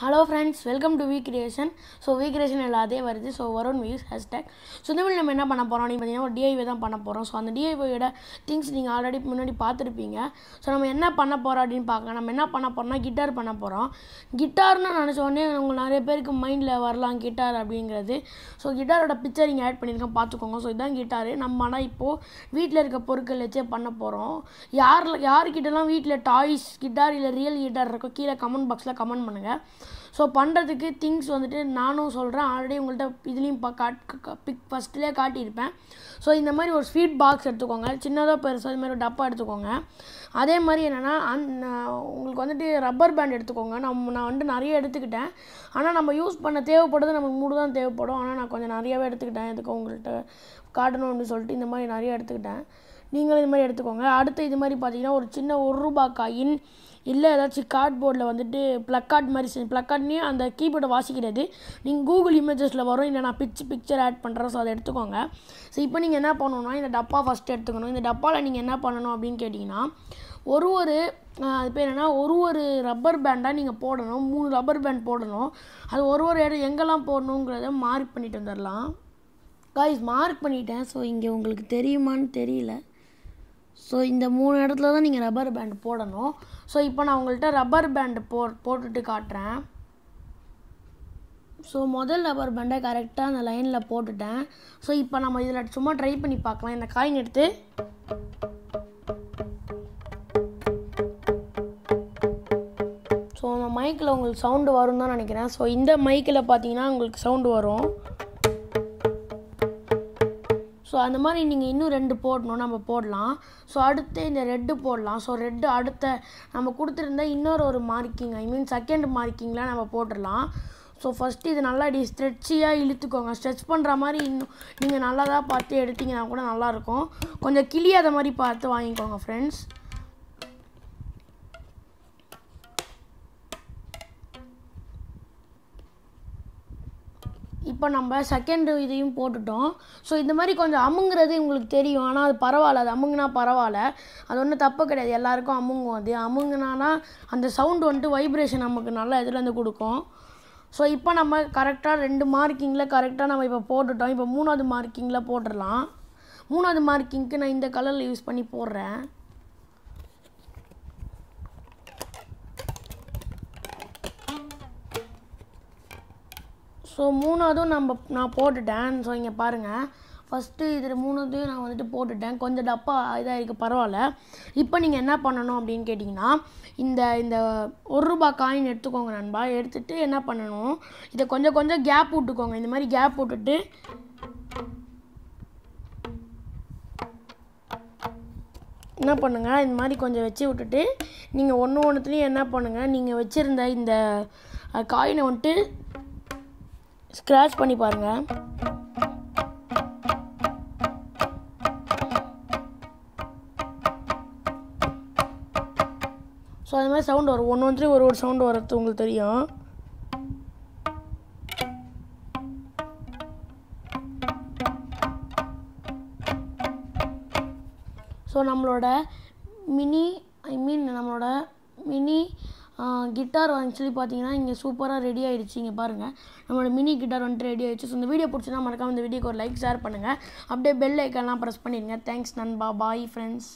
hello friends welcome to V creation so V creation எல்லாத்தையும் வருது so வரோன் views hashtag so இந்த நம்ம என்ன பண்ண போகிறோம் நீங்கள் பார்த்தீங்கன்னா ஒரு டிஐவை தான் பண்ண போகிறோம் ஸோ அந்த டிஐவையோட திங்ஸ் நீங்கள் ஆல்ரெடி முன்னாடி பார்த்துருப்பீங்க ஸோ நம்ம என்ன பண்ண போகிறோம் அப்படின்னு பார்க்க நம்ம என்ன பண்ண போகிறோம்னா கிட்டார் பண்ண போகிறோம் கிட்டார்னு நினச்ச உடனே உங்கள் நிறைய பேருக்கு மைண்டில் வரலாம் கிட்டார் அப்படிங்கிறது ஸோ கிட்டாரோட பிக்சர் நீங்கள் ஆட் பண்ணியிருக்கோம் பார்த்துக்கோங்க ஸோ இதுதான் கிட்டார் நம்ம ஆனால் இப்போது வீட்டில் இருக்க பொருட்கள் வச்சே பண்ண போகிறோம் யார் யார்கிட்டலாம் வீட்டில் டாய்ஸ் கிட்டார் இல்லை ரியல் கிட்டார் இருக்கோ கீழே கமெண்ட் பாக்ஸில் கமெண்ட் பண்ணுங்கள் ஸோ பண்ணுறதுக்கு திங்ஸ் வந்துட்டு நானும் சொல்கிறேன் ஆல்ரெடி உங்கள்கிட்ட இதுலேயும் பா காட் பிக் ஃபஸ்ட்லேயே காட்டியிருப்பேன் ஸோ இந்த மாதிரி ஒரு ஸ்வீட் பாக்ஸ் எடுத்துக்கோங்க சின்னதாக பெருசாக இது மாதிரி ஒரு டப்பா எடுத்துக்கோங்க அதே மாதிரி என்னென்னா அந் உங்களுக்கு வந்துட்டு ரப்பர் பேண்ட் எடுத்துக்கோங்க நம்ம நான் வந்துட்டு நிறைய எடுத்துக்கிட்டேன் ஆனால் நம்ம யூஸ் பண்ண தேவைப்படுறது நமக்கு மூடு தான் தேவைப்படும் ஆனால் நான் கொஞ்சம் நிறையாவே எடுத்துக்கிட்டேன் எதுக்கு உங்கள்கிட்ட காட்டணும் அப்படின்னு சொல்லிட்டு இந்த மாதிரி நிறைய எடுத்துக்கிட்டேன் நீங்களும் இது மாதிரி எடுத்துக்கோங்க அடுத்து இது மாதிரி பார்த்தீங்கன்னா ஒரு சின்ன ஒரு ரூபா காயின் இல்லை ஏதாச்சும் கார்ட்போர்டில் வந்துட்டு ப்ளக்கார்ட் மாதிரி செஞ்சு ப்ளக்கார்ட்னே அந்த கீபோர்டை வாசிக்கிறது நீங்கள் கூகுள் இமேஜஸில் வரும் இல்லை நான் பிக்சர் பிக்சர் ஆட் பண்ணுறேன் ஸோ அதை எடுத்துக்கோங்க ஸோ இப்போ நீங்கள் என்ன பண்ணணும்னா இந்த டப்பா ஃபஸ்ட்டு எடுத்துக்கணும் இந்த டப்பாவில் நீங்கள் என்ன பண்ணணும் அப்படின்னு கேட்டிங்கன்னா ஒரு ஒரு அது பேர் என்னென்னா ஒரு ஒரு ரப்பர் பேண்டாக நீங்கள் போடணும் மூணு ரப்பர் பேண்ட் போடணும் அது ஒரு ஒரு இடம் எங்கெல்லாம் போடணுங்கிறத மார்க் பண்ணிட்டு வந்துடலாம் காய்ஸ் மார்க் பண்ணிட்டேன் ஸோ இங்கே உங்களுக்கு தெரியுமான்னு தெரியல ஸோ இந்த மூணு இடத்துல தான் நீங்கள் ரப்பர் பேண்டு போடணும் ஸோ இப்போ நான் உங்கள்கிட்ட ரப்பர் பேண்டு போ போட்டுட்டு காட்டுறேன் ஸோ முதல் ரப்பர் பேண்டை கரெக்டாக அந்த லைனில் போட்டுட்டேன் ஸோ இப்போ நம்ம இதில் சும்மா ட்ரை பண்ணி பார்க்கலாம் இந்த காயின் எடுத்து ஸோ அந்த மைக்கில் உங்களுக்கு சவுண்டு வரும்னு தான் நினைக்கிறேன் ஸோ இந்த மைக்கில் பார்த்தீங்கன்னா உங்களுக்கு சவுண்டு வரும் ஸோ அந்த மாதிரி நீங்கள் இன்னும் ரெண்டு போடணும் நம்ம போடலாம் ஸோ அடுத்து இந்த ரெட்டு போடலாம் ஸோ ரெட்டு அடுத்த நம்ம கொடுத்துருந்தா இன்னொரு ஒரு மார்க்கிங் ஐ மீன் செகண்ட் மார்க்கிங்லாம் நம்ம போட்டுடலாம் ஸோ ஃபஸ்ட்டு இது நல்லா இப்படி ஸ்ட்ரெச்சியாக இழுத்துக்கோங்க ஸ்ட்ரெச் பண்ணுற மாதிரி இன்னும் நீங்கள் நல்லா தான் பார்த்து எடுத்திங்கன்னா கூட நல்லாயிருக்கும் கொஞ்சம் கிளியாத மாதிரி பார்த்து வாங்கிக்கோங்க ஃப்ரெண்ட்ஸ் இப்போ நம்ம செகண்ட் இதையும் போட்டுட்டோம் ஸோ இந்த மாதிரி கொஞ்சம் அமுங்கிறது உங்களுக்கு தெரியும் ஆனால் அது பரவாயில்ல அது அமுங்கினா பரவாயில்ல அது ஒன்றும் தப்பு கிடையாது எல்லாேருக்கும் அமுங்கும் அது அமுங்கினானா அந்த சவுண்டு வந்துட்டு வைப்ரேஷன் நமக்கு நல்லா இதுலேருந்து கொடுக்கும் ஸோ இப்போ நம்ம கரெக்டாக ரெண்டு மார்க்கிங்கில் கரெக்டாக நம்ம இப்போ போட்டுட்டோம் இப்போ மூணாவது மார்க்கிங்கில் போட்டுடலாம் மூணாவது மார்க்கிங்க்கு நான் இந்த கலரில் யூஸ் பண்ணி போடுறேன் ஸோ மூணாவதும் நம்ம நான் போட்டுட்டேன் ஸோ இங்கே பாருங்கள் ஃபஸ்ட்டு இதில் மூணுத்தையும் நான் வந்துட்டு போட்டுட்டேன் கொஞ்சம் டப்பா இதாக இருக்குது பரவாயில்ல இப்போ நீங்கள் என்ன பண்ணணும் அப்படின்னு கேட்டிங்கன்னா இந்த இந்த ஒரு ரூபா காயின் எடுத்துக்கோங்க நண்பா எடுத்துகிட்டு என்ன பண்ணணும் இதை கொஞ்சம் கொஞ்சம் கேப் விட்டுக்கோங்க இந்த மாதிரி கேப் விட்டுட்டு என்ன பண்ணுங்கள் இந்த மாதிரி கொஞ்சம் வச்சு விட்டுட்டு நீங்கள் ஒன்று ஒன்றுத்துலேயும் என்ன பண்ணுங்கள் நீங்கள் வச்சுருந்த இந்த காயினை வந்துட்டு ஸ்க்ராச் பண்ணி பாருங்கள் ஸோ அது மாதிரி சவுண்ட் வரும் ஒன்று ஒன்று ஒரு ஒரு சவுண்டு வரது உங்களுக்கு தெரியும் ஸோ நம்மளோட மினி ஐ மீன் நம்மளோட மினி கிட்டார் ஆக்சுவலி பார்த்தீங்கன்னா இங்கே சூப்பராக ரெடி ஆகிடுச்சு இங்கே பாருங்கள் நம்மளோட மினி கிட்டார் வந்துட்டு ரெடி ஆகிடுச்சு ஸோ இந்த வீடியோ பிடிச்சினா மறக்காம இந்த வீடியோக்கு ஒரு லைக் ஷேர் பண்ணுங்கள் அப்படியே பெல் ஐக்கன்லாம் ப்ரெஸ் பண்ணிடுங்க தேங்க்ஸ் நண்பா பாய் ஃப்ரெண்ட்ஸ்